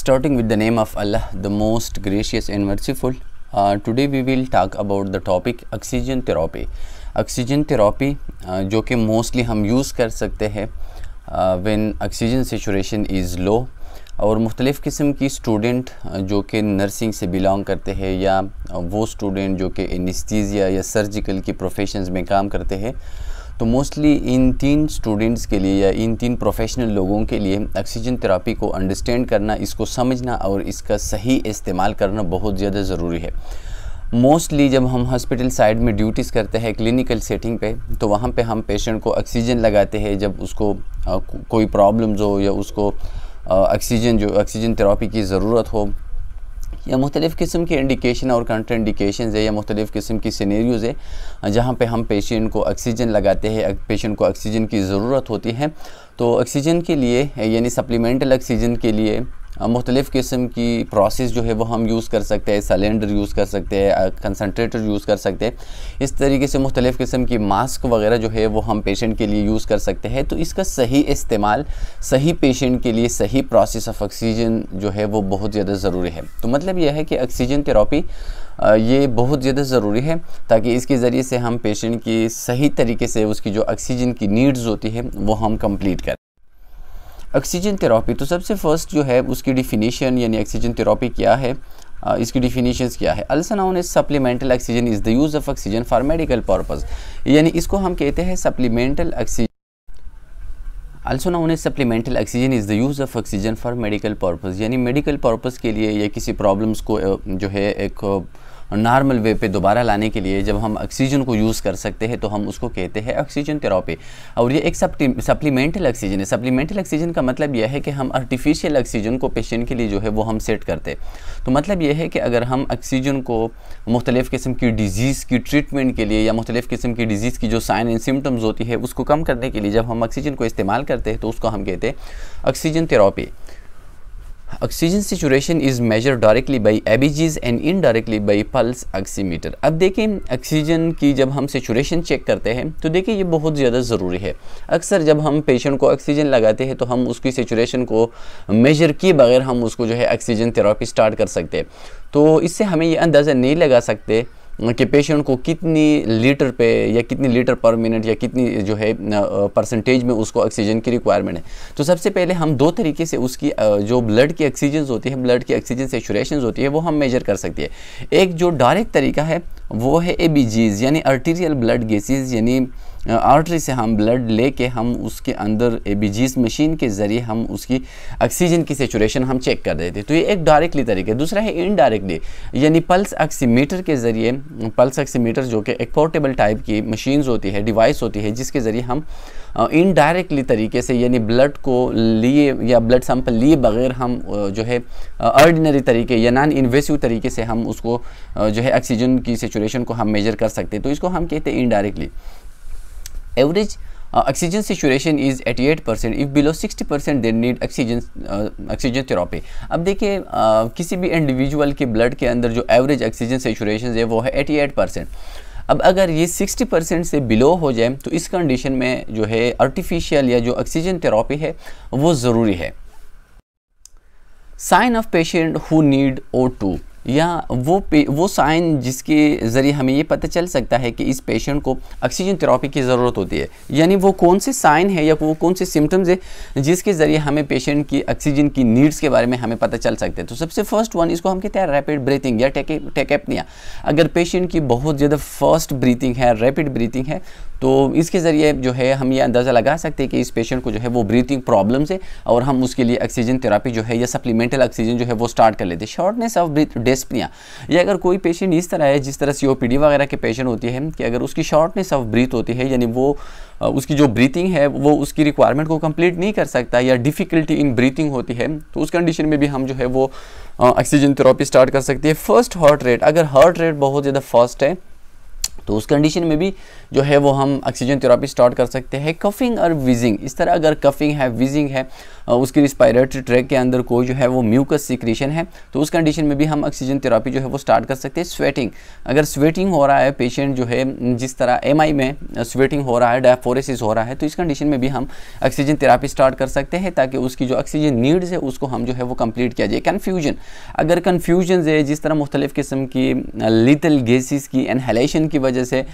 starting with the name of Allah the most gracious and merciful uh, today we will talk about the topic oxygen therapy oxygen therapy uh, जो कि mostly hum use kar sakte hain uh, when oxygen saturation is low और मुख्तलिफ़ किस्म की student जो कि nursing से belong करते हैं या वो स्टूडेंट जो कि इनस्टीज़िया या सर्जिकल की प्रोफेशंस में काम करते हैं तो मोस्टली इन तीन स्टूडेंट्स के लिए या इन तीन प्रोफेशनल लोगों के लिए ऑक्सीजन थेरापी को अंडरस्टैंड करना इसको समझना और इसका सही इस्तेमाल करना बहुत ज़्यादा ज़रूरी है मोस्टली जब हम हॉस्पिटल साइड में ड्यूटीज़ करते हैं क्लिनिकल सेटिंग पे तो वहाँ पे हम पेशेंट को ऑक्सीजन लगाते हैं जब उसको आ, कोई प्रॉब्लम्स हो या उसको ऑक्सीजन जो ऑक्सीजन थेरापी की ज़रूरत हो या मुख्तलिफ़ किस्म के इंडिकेशन और कंट्रा इंडिकेशन है या मुख्तलिफ़ किस्म की सीनेरीज़ है जहाँ पर हम पेशेंट को ऑक्सीजन लगाते हैं पेशेंट को ऑक्सीजन की ज़रूरत होती है तो ऑक्सीजन के लिए यानी सप्लीमेंटल ऑक्सीजन के लिए અનમતલિફ કિસમ કી પ્રોસેસ જો હે વો હમ યુઝ કર સકતે હે સિલેન્ડર યુઝ કર સકતે હે કન્સન્ટ્રેટર યુઝ કર સકતે હે ઇસ તરીકે સે મુખતલિફ કિસમ કી માસ્ક વગેરા જો હે વો હમ પેશન્ટ કે લિયે યુઝ કર સકતે હે તો ઇસકા સહી ઇસ્તેમાલ સહી પેશન્ટ કે લિયે સહી પ્રોસેસ ઓફ ઓક્સિજન જો હે વો બહોત જ્યાદા જરૂરી હે તો મતલબ યે હે કે ઓક્સિજન થેરાપી યે બહોત જ્યાદા જરૂરી હે તાકી ઇસકે ઝરીયે સે હમ પેશન્ટ કી સહી તરીકે સે ઉસકી જો ઓક્સિજન કી નીડ્સ હોતી હે વો હમ કમ્પલીટ કર ऑक्सीजन थेरापी तो सबसे फर्स्ट जो है उसकी डिफिनीशन यानी ऑक्सीजन थेरापी क्या है आ, इसकी डिफिनीशन क्या है also known as supplemental oxygen is the use of oxygen for medical purpose यानी इसको हम कहते हैं supplemental oxygen also known supplemental oxygen is the use of oxygen for medical purpose यानी मेडिकल पर्पज़ के लिए या किसी प्रॉब्लम्स को जो है एक नॉर्मल वे पे दोबारा लाने के लिए जब हम ऑक्सीजन को यूज़ कर सकते हैं तो हम उसको कहते हैं ऑक्सीजन थेरापी और ये एक सप्लीमेंटल ऑक्सीजन है सप्लीमेंटल ऑक्सीजन का मतलब यह है कि हम आर्टिफिशियल ऑक्सीजन को पेशेंट के लिए जो है वो हम सेट करते तो मतलब यह है कि अगर हम ऑक्सीजन को मुख्तलिफ़ किस्म की डिज़ीज़ की ट्रीटमेंट के लिए या मुख्तलिफ़ किस्म की डिज़ीज़ की जो साइन एंड सिम्टम्स होती है उसको कम करने के लिए जब हम ऑक्सीजन को इस्तेमाल करते हैं तो उसको हम कहते हैं oxygen therapy oxygen situation is measure directly by ABGs and indirectly by pulse oximeter अब देखें ऑक्सीजन की जब हम सिचुएशन चेक करते हैं तो देखिए ये बहुत ज़्यादा ज़रूरी है अक्सर जब हम पेशेंट को ऑक्सीजन लगाते हैं तो हम उसकी सिचुएशन को मेजर किए बगैर हम उसको जो है ऑक्सीजन थेरापी स्टार्ट कर सकते हैं तो इससे हमें ये अंदाज़ा नहीं लगा सकते कि पेशेंट को कितनी लीटर पे या कितनी लीटर पर मिनट या कितनी जो है परसेंटेज में उसको ऑक्सीजन की रिक्वायरमेंट है तो सबसे पहले हम दो तरीके से उसकी जो ब्लड की ऑक्सीजन होती है ब्लड की ऑक्सीजन सेचुरेशन होती है वो हम मेजर कर सकते हैं एक जो डायरेक्ट तरीका है वो है ए यानी आर्टीरियल ब्लड गेसिस यानी आर्टरी से हम ब्लड लेके हम उसके अंदर ए मशीन के ज़रिए हम उसकी ऑक्सीजन की सेचुरेशन हम चेक कर देते तो ये एक डायरेक्टली तरीक़े दूसरा है इनडायरेक्टली यानी पल्स ऑक्सीमीटर के ज़रिए पल्स ऑक्सीमीटर जो कि एक पोर्टेबल टाइप की मशीन्स होती है डिवाइस होती है जिसके ज़रिए हम इनडायरेक्टली तरीके से यानी ब्लड को लिए या ब्लड सैंपल लिए बगैर हम जो है ऑर्डिनरी तरीके या नॉन इन्वेसिव तरीके से हम उसको जो है ऑक्सीजन की सेचुरेशन को हम मेजर कर सकते हैं तो इसको हम कहते हैं indirectly average uh, oxygen saturation is 88 percent if below 60 percent then need oxygen oxygen therapy अब देखिए uh, किसी भी इंडिविजुअल के ब्लड के अंदर जो एवरेज ऑक्सीजन सिचुएशन है वो है 88 परसेंट अब अगर ये 60 परसेंट से बिलो हो जाए तो इस कंडीशन में जो है आर्टिफिशियल या जो ऑक्सीजन थेरापी है वो ज़रूरी है sign of patient who need O two या वो पे वो साइन जिसके ज़रिए हमें ये पता चल सकता है कि इस पेशेंट को ऑक्सीजन थेरापी की ज़रूरत होती है यानी वो कौन से साइन है या वो कौन से सिम्टम्स है जिसके ज़रिए हमें पेशेंट की ऑक्सीजन की नीड्स के बारे में हमें पता चल सकते हैं तो सबसे फर्स्ट वन इसको हम कहते हैं रैपिड ब्रीथिंग या टेकेपनिया अगर पेशेंट की बहुत ज़्यादा फर्स्ट ब्रीथिंग है रैपिड ब्रीथिंग है तो इसके ज़रिए जो है हम ये अंदाज़ा लगा सकते हैं कि इस पेशेंट को जो है वो ब्रीथिंग प्रॉब्लम है और हम उसके लिए ऑक्सीजन थेरापी जो है या सप्लीमेंटल ऑक्सीजन जो है वो स्टार्ट कर लेते हैं शॉर्टनेस ऑफ ब्रीथ डेस्पनिया या अगर कोई पेशेंट इस तरह है जिस तरह सी वगैरह के पेशेंट होती है कि अगर उसकी शॉर्टनेस ऑफ ब्रीथ होती है यानी वो उसकी जो ब्रीथिंग है वो उसकी रिक्वायरमेंट को कम्प्लीट नहीं कर सकता या डिफ़िकल्टी इन ब्रीथिंग होती है तो उस कंडीशन में भी हम जो है वो ऑक्सीजन थेरापी स्टार्ट कर सकते हैं फर्स्ट हार्ट रेट अगर हार्ट रेट बहुत ज़्यादा फास्ट है तो उस कंडीशन में भी जो है वो हम ऑक्सीजन थेरापी स्टार्ट कर सकते हैं कफिंग और विजिंग इस तरह अगर कफिंग है विजिंग है उसके रिस्पायरेटरी ट्रैक के अंदर कोई जो है वो म्यूकस सिक्रीशन है तो उस कंडीशन में भी हम ऑक्सीजन थेरापी जो है वो स्टार्ट कर सकते हैं स्वेटिंग अगर स्वेटिंग हो रहा है पेशेंट जो है जिस तरह एम में स्वेटिंग हो रहा है डायफोरेसिस हो रहा है तो इस कंडीशन में भी हम ऑक्सीजन थेरापी स्टार्ट कर सकते हैं ताकि उसकी जो ऑक्सीजन नीड्स है उसको हम जो है वो कम्प्लीट किया जाए कन्फ्यूजन अगर कन्फ्यूजन है जिस तरह मुख्तलिफ़ किस्म की लिटल गेसिस की इनहेलेशन की वजह से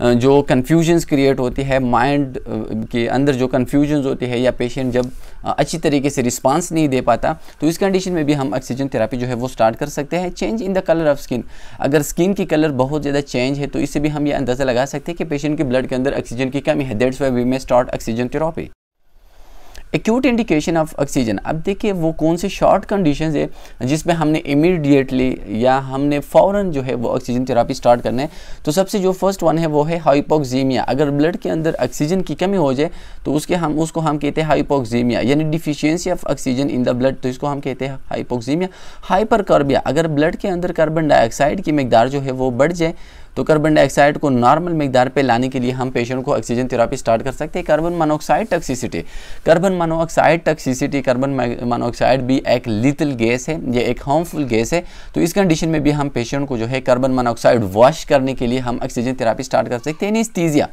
जो कन्फ्यूजन्स क्रिएट होती है माइंड के अंदर जो कन्फ्यूजन्स होती है या पेशेंट जब अच्छी तरीके से रिस्पांस नहीं दे पाता तो इस कंडीशन में भी हम ऑक्सीजन थेरापी जो है वो स्टार्ट कर सकते हैं change in the colour of skin अगर स्किन की कलर बहुत ज़्यादा चेंज है तो इससे भी हम ये अंदाज़ा लगा सकते हैं कि पेशेंट के ब्लड के अंदर ऑक्सीजन की कमी है that's why we may start oxygen therapy acute indication of oxygen अब देखिए वो कौन से शॉर्ट कंडीशंस है जिसमें हमने इमीडिएटली या हमने फ़ौर जो है वो ऑक्सीजन थेरापी स्टार्ट करना है तो सबसे जो फर्स्ट वन है वो है हाइपोक्जीमिया अगर ब्लड के अंदर ऑक्सीजन की कमी हो जाए तो उसके हम उसको हम कहते हैं हाइपोक्जीमिया यानी deficiency of oxygen in the blood तो इसको हम कहते हैं हाइपोक्जीमिया हाइपरकार्बिया अगर ब्लड के अंदर कार्बन डाइऑक्साइड की मकदार जो है वो बढ़ जाए तो कार्बन डाइऑक्साइड को नॉर्मल मकदार पर लाने के लिए हम पेशेंट को ऑक्सीजन थेरापी स्टार्ट कर सकते हैं carbon monoxide toxicity carbon monoxide toxicity carbon monoxide भी एक लिथल गैस है ये एक हार्मफुल गैस है तो इस कंडीशन में भी हम पेशेंट को जो है कार्बन मोनोऑक्साइड वॉश करने के लिए हम ऑक्सीजन थेरापी स्टार्ट कर सकते हैं एनिस्थीजिया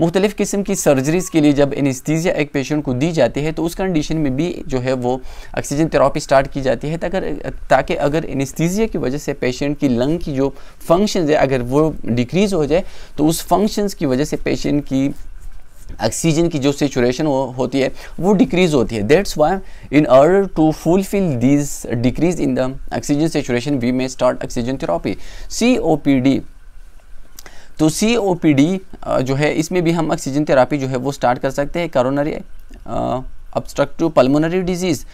मुख्तलिफ़ किस्म की सर्जरीज़ के लिए जब एनिस्थीजिया एक पेशेंट को दी जाती है तो उस कंडीशन में भी जो है वो ऑक्सीजन थेरापी स्टार्ट की जाती है ताकि अगर एनिस्थीजिया की वजह से पेशेंट की लंग की जो फंक्शन है अगर वो डिक्रीज़ हो जाए तो उस फंक्शन की वजह से पेशेंट की ऑक्सीजन की जो सेचुरेशन हो, होती है वो डिक्रीज़ होती है that's why in order to fulfil this decrease in the oxygen saturation we may start oxygen therapy C O P D तो सी ओ पी डी जो है इसमें भी हम ऑक्सीजन थेरापी जो है वो स्टार्ट कर सकते हैं करोनरी ऑब्स्ट्रक्टिव पल्मोनरी डिजीज़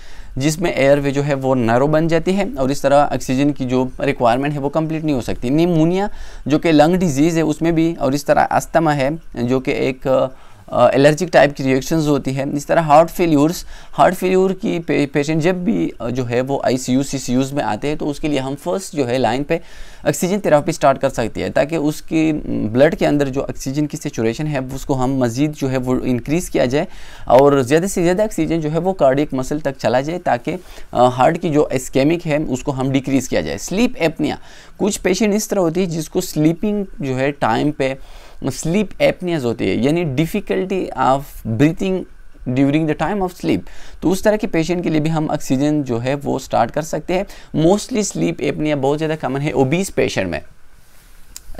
जिसमें एयर वे जो है वो नैरो बन जाती है और इस तरह ऑक्सीजन की जो रिक्वायरमेंट है वो कंप्लीट नहीं हो सकती निमोनिया जो कि लंग डिजीज़ है उसमें भी और इस तरह अस्थमा है जो कि एक एलर्जिक टाइप की रिएक्शंस होती है इस तरह हार्ट फेल्यूर्स हार्ट फेल्यूर की पे, पेशेंट जब भी जो है वो आई सी यू में आते हैं तो उसके लिए हम फर्स्ट जो है लाइन पे ऑक्सीजन थेरापी स्टार्ट कर सकती है ताकि उसके ब्लड के अंदर जो ऑक्सीजन की सेचुरेशन है उसको हम मज़ीद जो है वो इंक्रीज़ किया जाए और ज़्यादा से ज़्यादा ऑक्सीजन जो है वो कार्डिक मसल तक चला जाए ताकि हार्ट की जो एस्केमिक है उसको हम डिक्रीज़ किया जाए स्लीप एपनिया कुछ पेशेंट इस तरह होती है जिसको स्लीपिंग जो है टाइम पे स्लीप एपनियाज होती है यानी difficulty of breathing during the time of sleep तो उस तरह के पेशेंट के लिए भी हम ऑक्सीजन जो है वो स्टार्ट कर सकते हैं मोस्टली स्लीप एपनिया बहुत ज़्यादा कॉमन है ओबीस पेशेंट में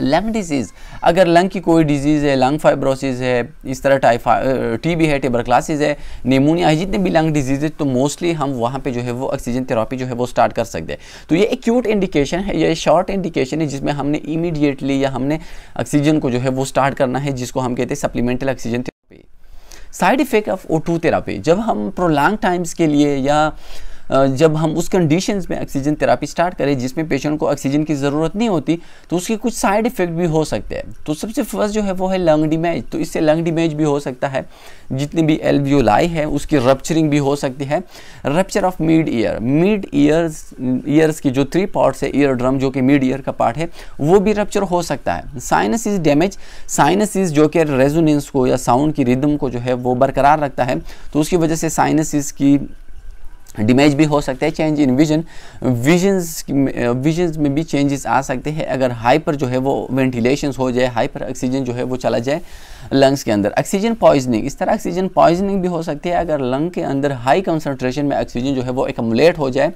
लंग डिजीज़ अगर लंग की कोई डिजीज़ है लंग फाइब्रोसिस है इस तरह टाइफा टीबी है टेबरक्लासिस है निमोनिया है जितने भी लंग डिजीज़ तो मोस्टली हम वहाँ पे जो है वो ऑक्सीजन थेरापी जो है वो स्टार्ट कर सकते हैं तो ये एक्यूट इंडिकेशन है ये शॉर्ट इंडिकेशन है जिसमें हमने इमीडिएटली या हमने ऑक्सीजन को जो है वो स्टार्ट करना है जिसको हम कहते हैं supplemental oxygen therapy side effect of O two therapy जब हम प्रोलॉन्ग टाइम्स के लिए या जब हम उस कंडीशन में ऑक्सीजन थेरापी स्टार्ट करें जिसमें पेशेंट को ऑक्सीजन की ज़रूरत नहीं होती तो उसके कुछ साइड इफ़ेक्ट भी हो सकते हैं तो सबसे फर्स्ट जो है वो है लंग डिमेज तो इससे लंग डिमेज भी हो सकता है जितनी भी एलवीओलाई है उसकी रप्चरिंग भी हो सकती है rupture of mid ear mid ears ears की जो थ्री पार्ट्स है ईयर ड्रम जो कि मिड ईयर का पार्ट है वो भी रप्चर हो सकता है इज डैमेज इज जो कि रेजोनेंस को या साउंड की रिदम को जो है वो बरकरार रखता है तो उसकी वजह से साइनसिस की डिमेज भी हो सकता है change in vision visions visions में भी चेंजेस आ सकते हैं अगर हाइपर जो है वो वेंटिलेशन हो जाए हाइपर ऑक्सीजन जो है वो चला जाए लंग्स के अंदर ऑक्सीजन पॉइजनिंग इस तरह ऑक्सीजन पॉइजनिंग भी हो सकती है अगर लंग के अंदर हाई कंसनट्रेशन में ऑक्सीजन जो है वो एकमलेट हो जाए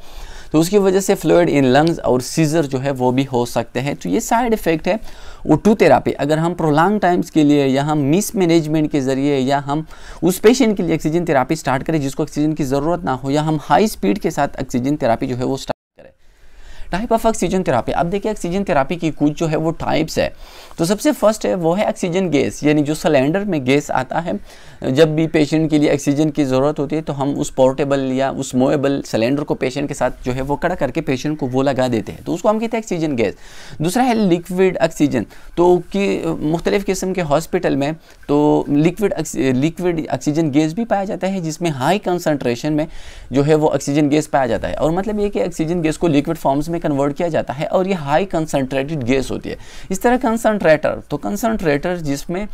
तो उसकी वजह से फ्लूड इन लंग्स और सीजर जो है वो भी हो सकते हैं तो ये साइड इफ़ेक्ट है वो टू थेरापी अगर हम प्रोलॉन्ग टाइम्स के लिए या हम मिस मैनेजमेंट के ज़रिए या हम उस पेशेंट के लिए ऑक्सीजन थेरापी स्टार्ट करें जिसको ऑक्सीजन की ज़रूरत ना हो या हम हाई स्पीड के साथ ऑक्सीजन थेरापी जो है वो टाइप ऑफ ऑक्सीजन थेरापी अब देखिए ऑक्सीजन थेरापी की कुछ जो है वो टाइप्स है तो सबसे फर्स्ट है वो है ऑक्सीजन गैस यानी जो सिलेंडर में गैस आता है जब भी पेशेंट के लिए ऑक्सीजन की ज़रूरत होती है तो हम उस पोर्टेबल या उस मोएबल सिलेंडर को पेशेंट के साथ जो है वो कड़ा करके पेशेंट को वो लगा देते हैं तो उसको हम कहते हैं ऑक्सीजन गैस दूसरा है लिक्विड ऑक्सीजन तो कि मुख्तलिफ़ किस्म के हॉस्पिटल में तो लिक्विड लिक्विड ऑक्सीजन गैस भी पाया जाता है जिसमें हाई कंसनट्रेशन में जो है वो ऑक्सीजन गैस पाया जाता है और मतलब ये कि ऑक्सीजन गैस को लिक्विड फॉर्म्स में कन्वर्ट किया जाता है और ये हाई कंसनट्रेटेड गैस होती है इस तरह कंसनट्रेटर तो कंसनट्रेटर जिसमें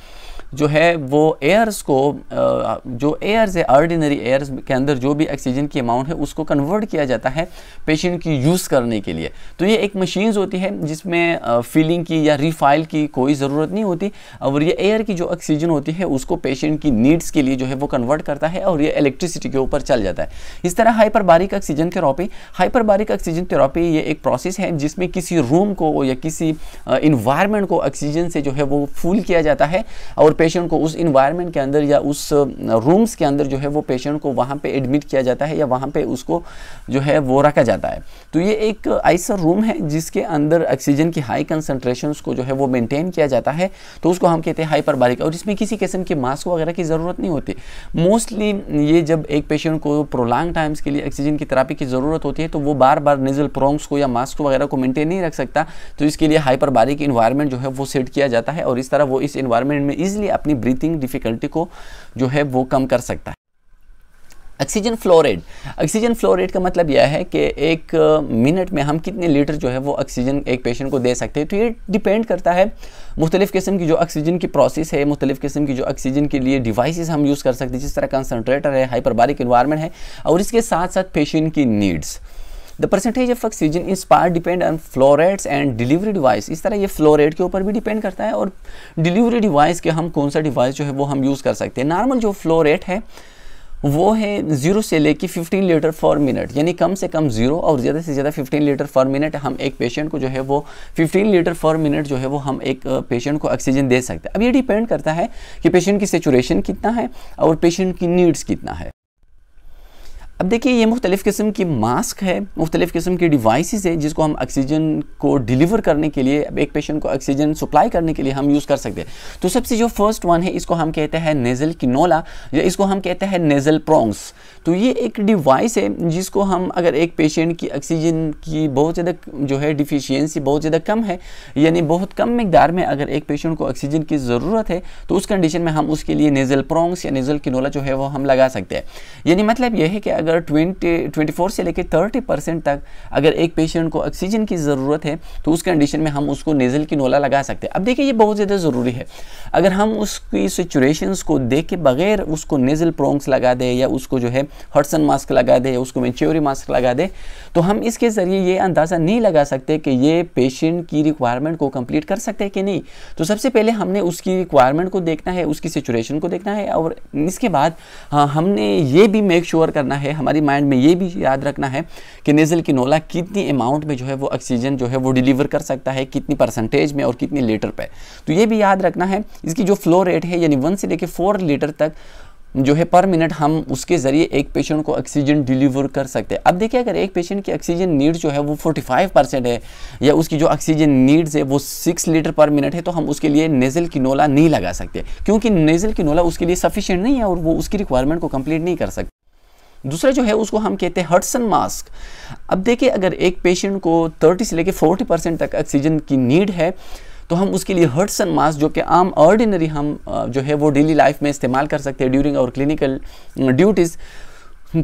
जो है वो एयर्स को जो एयर्स है ऑर्डिनरी एयर्स के अंदर जो भी ऑक्सीजन की अमाउंट है उसको कन्वर्ट किया जाता है पेशेंट की यूज़ करने के लिए तो ये एक मशीन्स होती है जिसमें फिलिंग की या रिफाइल की कोई ज़रूरत नहीं होती और ये एयर की जो ऑक्सीजन होती है उसको पेशेंट की नीड्स के लिए जो है वो कन्वर्ट करता है और ये इलेक्ट्रिसिटी के ऊपर चल जाता है इस तरह hyperbaric oxygen therapy hyperbaric oxygen therapy ये एक प्रोसेस है जिसमें किसी रूम को या किसी इन्वायरमेंट को ऑक्सीजन से जो है वो फूल किया जाता है और पेशेंट को उस इन्वायरमेंट के अंदर या उस रूम्स के अंदर जो है वो पेशेंट को वहाँ पे एडमिट किया जाता है या वहाँ पे उसको जो है वो रखा जाता है तो ये एक ऐसा रूम है जिसके अंदर ऑक्सीजन की हाई कंसनट्रेशन को जो है वो मेनटेन किया जाता है तो उसको हम कहते हैं हाइपरबारिक और इसमें किसी किस्म के मास्क वगैरह की ज़रूरत नहीं होती मोस्टली ये जब एक पेशेंट को प्रोलॉन्ग टाइम्स के लिए ऑक्सीजन की थेरापी की ज़रूरत होती है तो वो बार बार नेजल प्रोंग्स को या मास्क वगैरह को मेनटेन नहीं रख सकता तो इसके लिए हाइपर इन्वायरमेंट जो है वो सेट किया जाता है और इस तरह वो इस इन्वायरमेंट में ईजिली अपनी ब्रीथिंग डिफ़िकल्टी को जो है वो कम कर सकता है ऑक्सीजन फ्लोरेट ऑक्सीजन फ्लोरेट का मतलब यह है कि एक मिनट में हम कितने लीटर जो है वो ऑक्सीजन एक पेशेंट को दे सकते हैं तो ये डिपेंड करता है मुख्तलिफ़ किस्म की जो ऑक्सीजन की प्रोसेस है मुख्तलिफ़ किस्म की जो ऑक्सीजन के लिए डिवाइसेस हम यूज़ कर सकते हैं जिस तरह कंसनट्रेटर है हाइपरबारिक इन्वायरमेंट है और इसके साथ साथ पेशेंट की needs the percentage of oxygen is par depend on flow rates and delivery device इस तरह ये फ्लोरेट के ऊपर भी डिपेंड करता है और डिलीवरी डिवाइस के हम कौन सा डिवाइस जो है वो हम यूज़ कर सकते हैं नॉर्मल जो फ्लोरेट है वो है ज़ीरो से लेके 15 लीटर फॉर मिनट यानी कम से कम ज़ीरो और ज़्यादा से ज़्यादा 15 लीटर फॉर मिनट हम एक पेशेंट को जो है वो 15 लीटर फॉर मिनट जो है वो हम एक पेशेंट को ऑक्सीजन दे सकते हैं अब ये डिपेंड करता है कि पेशेंट की सेचुरेशन कितना है और पेशेंट की नीड्स कितना है अब देखिए ये मुख्तलिफ़ किस्म की मास्क है मुख्तलिफ़ किस्म की डिवाइसेस है जिसको हम ऑक्सीजन को डिलीवर करने के लिए अब एक पेशेंट को ऑक्सीजन सप्लाई करने के लिए हम यूज़ कर सकते हैं तो सबसे जो फर्स्ट वन है इसको हम कहते हैं नेज़ल किनोला या इसको हम कहते हैं नेज़ल प्रोंग्स तो ये एक डिवाइस है जिसको हम अगर एक पेशेंट की ऑक्सीजन की बहुत ज़्यादा जो है डिफिशियंसी बहुत ज़्यादा कम है यानी बहुत कम मकदार में अगर एक पेशेंट को ऑक्सीजन की ज़रूरत है तो उस कंडीशन में हम उसके लिए नेज़ल प्रोंग्स या नेज़ल किनोला जो है वो हम लगा सकते हैं यानी मतलब यह है कि अगर अगर 20 24 से लेकर 30 परसेंट तक अगर एक पेशेंट को ऑक्सीजन की ज़रूरत है तो उस कंडीशन में हम उसको नेज़ल की नोला लगा सकते हैं अब देखिए ये बहुत ज़्यादा ज़रूरी है अगर हम उसकी सिचुएशन को देख के बगैर उसको नेज़ल प्रोंग्स लगा दें या उसको जो है हटसन मास्क लगा दें या उसको मेच्योरी मास्क लगा दें तो हम इसके ज़रिए ये अंदाज़ा नहीं लगा सकते कि ये पेशेंट की रिक्वायरमेंट को कम्प्लीट कर सकते हैं कि नहीं तो सबसे पहले हमने उसकी रिक्वायरमेंट को देखना है उसकी सिचुएशन को देखना है और इसके बाद हाँ हमने ये भी मेक श्योर sure करना है हमारी माइंड में ये भी याद रखना है कि नेज़ल की नोला कितनी अमाउंट में जो है वो ऑक्सीजन जो है वो डिलीवर कर सकता है कितनी परसेंटेज में और कितनी लीटर पर तो ये भी याद रखना है इसकी जो फ्लो रेट है यानी वन से लेकर फोर लीटर तक जो है पर मिनट हम उसके ज़रिए एक पेशेंट को ऑक्सीजन डिलीवर कर सकते हैं अब देखिए अगर एक पेशेंट की ऑक्सीजन नीड जो है वो 45 परसेंट है या उसकी जो ऑक्सीजन नीड्स है वो 6 लीटर पर मिनट है तो हम उसके लिए नेज़ल की नोला नहीं लगा सकते क्योंकि नेज़ल की नोला उसके लिए सफिशेंट नहीं है और वो उसकी रिक्वायरमेंट को कम्प्लीट नहीं कर सकते दूसरा जो है उसको हम कहते हैं हर्टसन मास्क अब देखिए अगर एक पेशेंट को 30 से लेकर 40 परसेंट तक ऑक्सीजन की नीड है तो हम उसके लिए हर्टसन मास्क जो कि आम ऑर्डिनरी हम जो है वो डेली लाइफ में इस्तेमाल कर सकते हैं ड्यूरिंग और क्लिनिकल ड्यूटीज़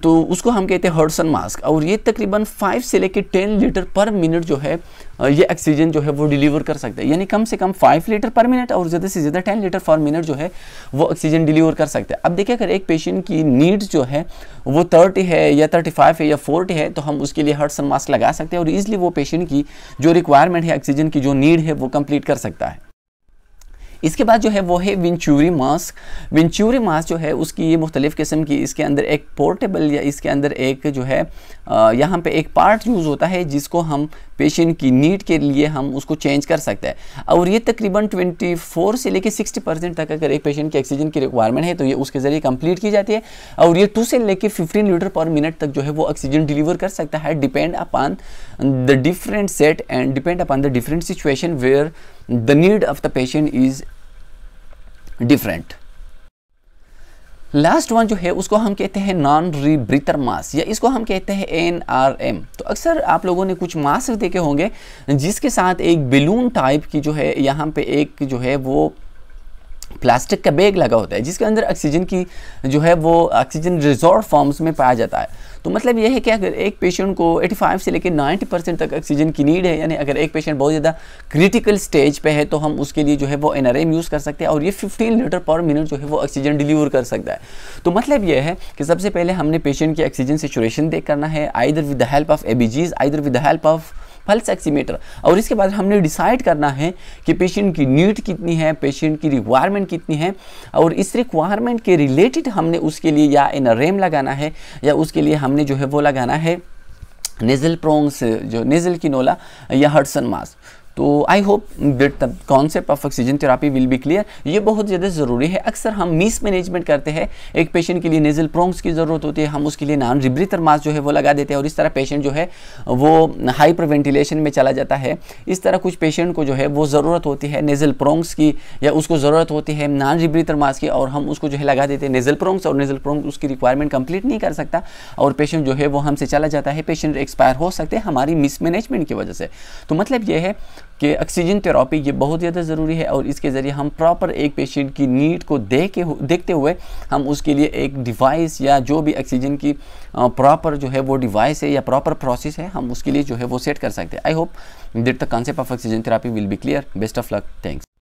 तो उसको हम कहते हैं हर्सन मास्क और ये तकरीबन फाइव से लेकर टेन लीटर पर मिनट जो है ये ऑक्सीजन जो है वो डिलीवर कर सकता है यानी कम से कम फाइव लीटर पर मिनट और ज़्यादा से ज़्यादा टेन लीटर पर मिनट जो है वो ऑक्सीजन डिलीवर कर सकता है अब देखिए अगर एक पेशेंट की नीड्स जो है वो थर्टी है या थर्टी फाइव है या फोर्टी है तो हम उसके लिए हर्सन मास्क लगा सकते हैं और ईजिली वो पेशेंट की जो रिक्वायरमेंट है ऑक्सीजन की जो नीड है वो कम्प्लीट कर सकता है इसके बाद जो है वो है वेंचूरी मास्क वेंचूरी मास्क जो है उसकी ये मुख्तलिफ़ किस्म की इसके अंदर एक पोर्टेबल या इसके अंदर एक जो है यहाँ पे एक पार्ट यूज़ होता है जिसको हम पेशेंट की नीड के लिए हम उसको चेंज कर सकते हैं और ये तकरीबन 24 से लेकर 60 परसेंट तक अगर एक पेशेंट की ऑक्सीजन की रिक्वायरमेंट है तो ये उसके ज़रिए कंप्लीट की जाती है और ये टू से लेकर 15 लीटर पर मिनट तक जो है वो ऑक्सीजन डिलीवर कर सकता है depend upon the different set and depend upon the different situation where the need of the patient is different last one जो है उसको हम कहते हैं नॉन रीब्रीथर मास या इसको हम कहते हैं एन आर एम तो अक्सर आप लोगों ने कुछ मास्क देखे होंगे जिसके साथ एक बेलून टाइप की जो है यहाँ पे एक जो है वो प्लास्टिक का बैग लगा होता है जिसके अंदर ऑक्सीजन की जो है वो ऑक्सीजन रिजॉर्व फॉर्म्स में पाया जाता है तो मतलब यह है कि अगर एक पेशेंट को 85 से लेकर 90 परसेंट तक ऑक्सीजन की नीड है यानी अगर एक पेशेंट बहुत ज़्यादा क्रिटिकल स्टेज पे है तो हम उसके लिए जो है वो एन यूज़ कर सकते हैं और ये 15 लीटर पर मिनट जो है वो ऑक्सीजन डिलीवर कर सकता है तो मतलब यह है कि सबसे पहले हमने पेशेंट की ऑक्सीजन सेचुरेशन देख करना है either with the help of a either with the help of pulse oximeter और इसके बाद हमने डिसाइड करना है कि पेशेंट की नीड कितनी है पेशेंट की रिक्वायरमेंट कितनी है और इस रिक्वायरमेंट के रिलेटेड हमने उसके लिए या इन रेम लगाना है या उसके लिए हमने जो है वो लगाना है नेजल प्रोंग्स जो नेजल किनोला या हडसन मास्क तो I hope that concept of oxygen therapy will be clear ये बहुत ज़्यादा ज़रूरी है अक्सर हम मिस मैनेजमेंट करते हैं एक पेशेंट के लिए नेजल प्रोंग्स की ज़रूरत होती है हम उसके लिए नॉन रिब्रीथर मास्क जो है वो लगा देते हैं और इस तरह पेशेंट जो है वो हाइपर वेंटिलेशन में चला जाता है इस तरह कुछ पेशेंट को जो है वो ज़रूरत होती है नेजल प्रोंग्स की या उसको ज़रूरत होती है नॉन रिब्रीथर मास्क की और हम उसको जो है लगा देते हैं नेजल प्रोंग्स और नेजल प्रोंग्स उसकी रिक्वायरमेंट कंप्लीट नहीं कर सकता और पेशेंट जो है वो हमसे चला जाता है पेशेंट एक्सपायर हो सकते हैं हमारी मिसमैनेजमेंट की वजह से तो मतलब ये है कि ऑक्सीजन थेरापी ये बहुत ज़्यादा ज़रूरी है और इसके ज़रिए हम प्रॉपर एक पेशेंट की नीड को देख के देखते हुए हम उसके लिए एक डिवाइस या जो भी ऑक्सीजन की प्रॉपर जो है वो डिवाइस है या प्रॉपर प्रोसेस है हम उसके लिए जो है वो सेट कर सकते हैं I hope that the concept of oxygen therapy will be clear best of luck thanks